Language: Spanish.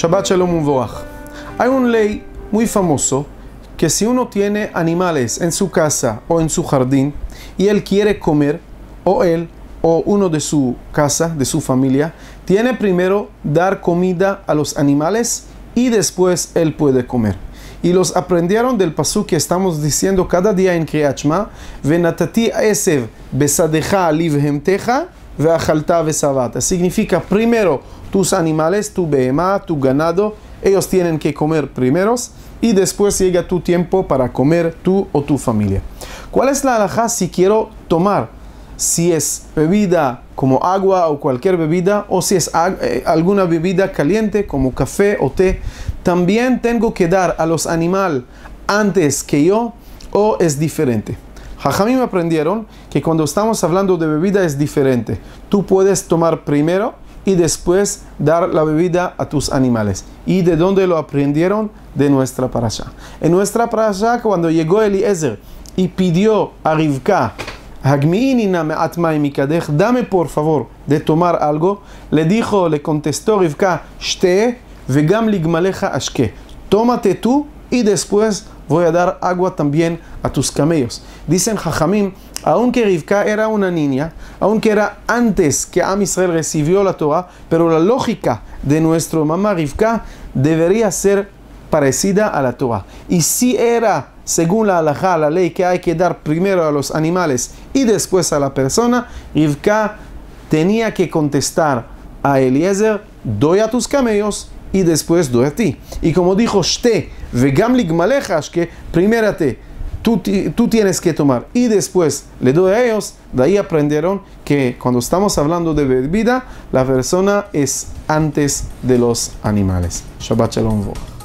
Shabbat Shalom Hay un ley muy famoso que si uno tiene animales en su casa o en su jardín y él quiere comer, o él o uno de su casa, de su familia, tiene primero dar comida a los animales y después él puede comer. Y los aprendieron del pasú que estamos diciendo cada día en Kriyachma, Venatati Esev Besadeja Livhemteja, Significa primero tus animales, tu behemá, tu ganado, ellos tienen que comer primeros y después llega tu tiempo para comer tú o tu familia. ¿Cuál es la alhaja si quiero tomar? Si es bebida como agua o cualquier bebida, o si es eh, alguna bebida caliente como café o té, también tengo que dar a los animales antes que yo o es diferente. Jajamim aprendieron que cuando estamos hablando de bebida es diferente. Tú puedes tomar primero y después dar la bebida a tus animales. ¿Y de dónde lo aprendieron? De nuestra parasha. En nuestra parasha, cuando llegó Eliezer y pidió a Rivka, dame por favor de tomar algo, le dijo, le contestó Rivka, shte, vegam tómate tú y después voy a dar agua también a tus camellos. Dicen Jajamim, aunque Rivka era una niña, aunque era antes que Am Israel recibió la Torah, pero la lógica de nuestro mamá Rivka debería ser parecida a la Torah. Y si era, según la halajá, la ley que hay que dar primero a los animales y después a la persona, Rivka tenía que contestar a Eliezer, doy a tus camellos y después doy a ti. Y como dijo Shte, Vegam malejas que primero tú, tú tienes que tomar y después le doy a ellos, de ahí aprendieron que cuando estamos hablando de bebida, la persona es antes de los animales. Shabbat Shalom.